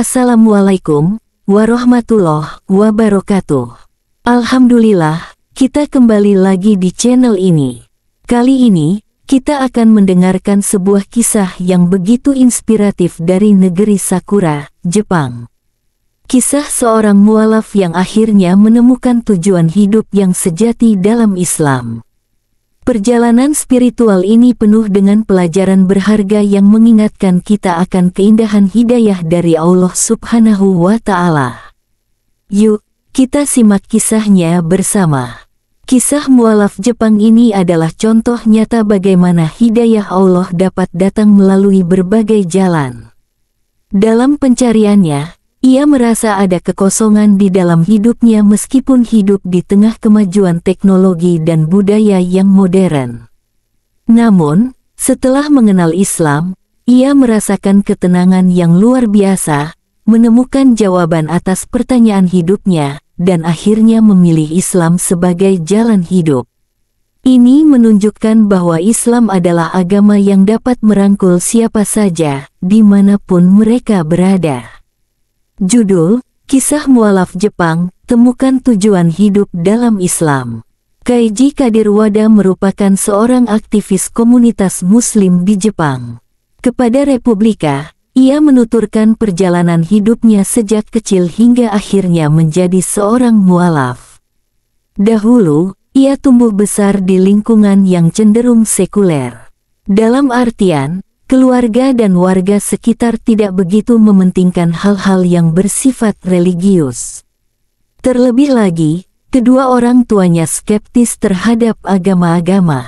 Assalamualaikum warahmatullahi wabarakatuh. Alhamdulillah, kita kembali lagi di channel ini. Kali ini, kita akan mendengarkan sebuah kisah yang begitu inspiratif dari negeri Sakura, Jepang. Kisah seorang mualaf yang akhirnya menemukan tujuan hidup yang sejati dalam Islam. Perjalanan spiritual ini penuh dengan pelajaran berharga yang mengingatkan kita akan keindahan hidayah dari Allah Subhanahu wa Ta'ala. Yuk, kita simak kisahnya bersama. Kisah mualaf Jepang ini adalah contoh nyata bagaimana hidayah Allah dapat datang melalui berbagai jalan. Dalam pencariannya, ia merasa ada kekosongan di dalam hidupnya meskipun hidup di tengah kemajuan teknologi dan budaya yang modern. Namun, setelah mengenal Islam, ia merasakan ketenangan yang luar biasa, menemukan jawaban atas pertanyaan hidupnya, dan akhirnya memilih Islam sebagai jalan hidup. Ini menunjukkan bahwa Islam adalah agama yang dapat merangkul siapa saja, dimanapun mereka berada. Judul, Kisah Mualaf Jepang, Temukan Tujuan Hidup dalam Islam. Kaiji Kadir Kadirwada merupakan seorang aktivis komunitas muslim di Jepang. Kepada Republika, ia menuturkan perjalanan hidupnya sejak kecil hingga akhirnya menjadi seorang mualaf. Dahulu, ia tumbuh besar di lingkungan yang cenderung sekuler. Dalam artian, keluarga dan warga sekitar tidak begitu mementingkan hal-hal yang bersifat religius. Terlebih lagi, kedua orang tuanya skeptis terhadap agama-agama.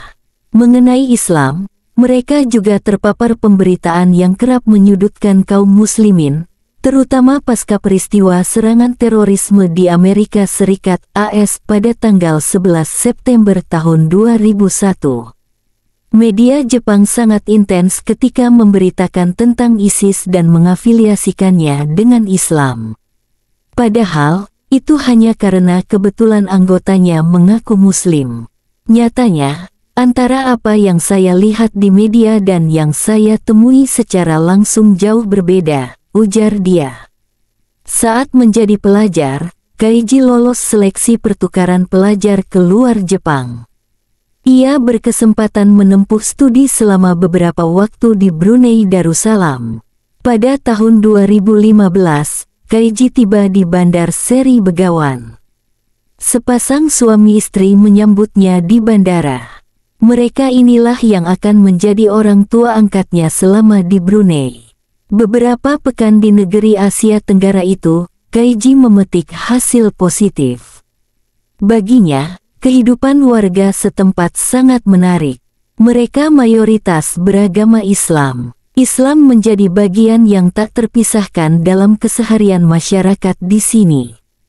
Mengenai Islam, mereka juga terpapar pemberitaan yang kerap menyudutkan kaum muslimin, terutama pasca peristiwa serangan terorisme di Amerika Serikat AS pada tanggal 11 September tahun 2001. Media Jepang sangat intens ketika memberitakan tentang ISIS dan mengafiliasikannya dengan Islam. Padahal, itu hanya karena kebetulan anggotanya mengaku Muslim. Nyatanya, antara apa yang saya lihat di media dan yang saya temui secara langsung jauh berbeda, ujar dia. Saat menjadi pelajar, Kaiji lolos seleksi pertukaran pelajar ke luar Jepang. Ia berkesempatan menempuh studi selama beberapa waktu di Brunei Darussalam. Pada tahun 2015, Kaiji tiba di Bandar Seri Begawan. Sepasang suami istri menyambutnya di bandara. Mereka inilah yang akan menjadi orang tua angkatnya selama di Brunei. Beberapa pekan di negeri Asia Tenggara itu, Kaiji memetik hasil positif. Baginya, kehidupan warga setempat sangat menarik. Mereka mayoritas beragama Islam. Islam menjadi bagian yang tak terpisahkan dalam keseharian masyarakat di sini.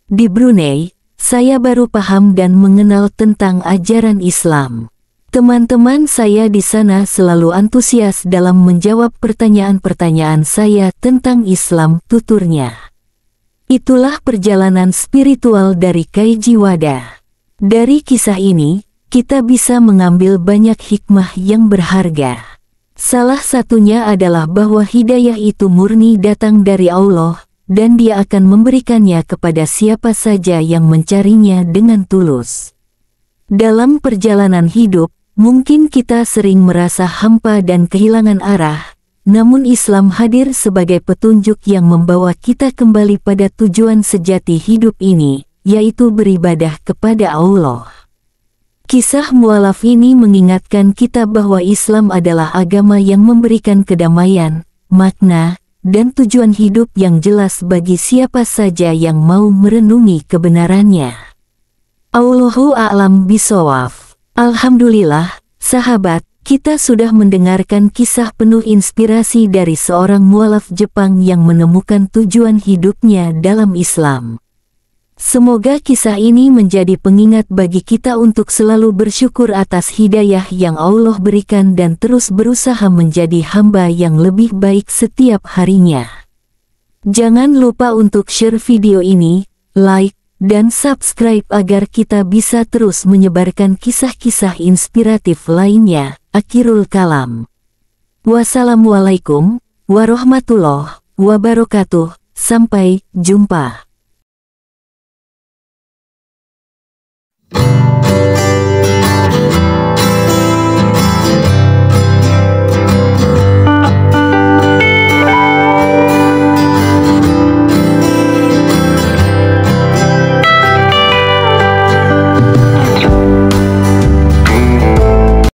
Di Brunei, saya baru paham dan mengenal tentang ajaran Islam. Teman-teman saya di sana selalu antusias dalam menjawab pertanyaan-pertanyaan saya tentang Islam tuturnya. Itulah perjalanan spiritual dari Kaiji Wada. Dari kisah ini, kita bisa mengambil banyak hikmah yang berharga. Salah satunya adalah bahwa hidayah itu murni datang dari Allah, dan dia akan memberikannya kepada siapa saja yang mencarinya dengan tulus. Dalam perjalanan hidup, mungkin kita sering merasa hampa dan kehilangan arah, namun Islam hadir sebagai petunjuk yang membawa kita kembali pada tujuan sejati hidup ini, yaitu beribadah kepada Allah. Kisah mualaf ini mengingatkan kita bahwa Islam adalah agama yang memberikan kedamaian, makna, dan tujuan hidup yang jelas bagi siapa saja yang mau merenungi kebenarannya. Allahu a'lam bisawaf. Alhamdulillah, sahabat, kita sudah mendengarkan kisah penuh inspirasi dari seorang mualaf Jepang yang menemukan tujuan hidupnya dalam Islam. Semoga kisah ini menjadi pengingat bagi kita untuk selalu bersyukur atas hidayah yang Allah berikan dan terus berusaha menjadi hamba yang lebih baik setiap harinya. Jangan lupa untuk share video ini, like, dan subscribe agar kita bisa terus menyebarkan kisah-kisah inspiratif lainnya. Akhirul kalam. Wassalamualaikum warahmatullahi wabarakatuh. Sampai jumpa.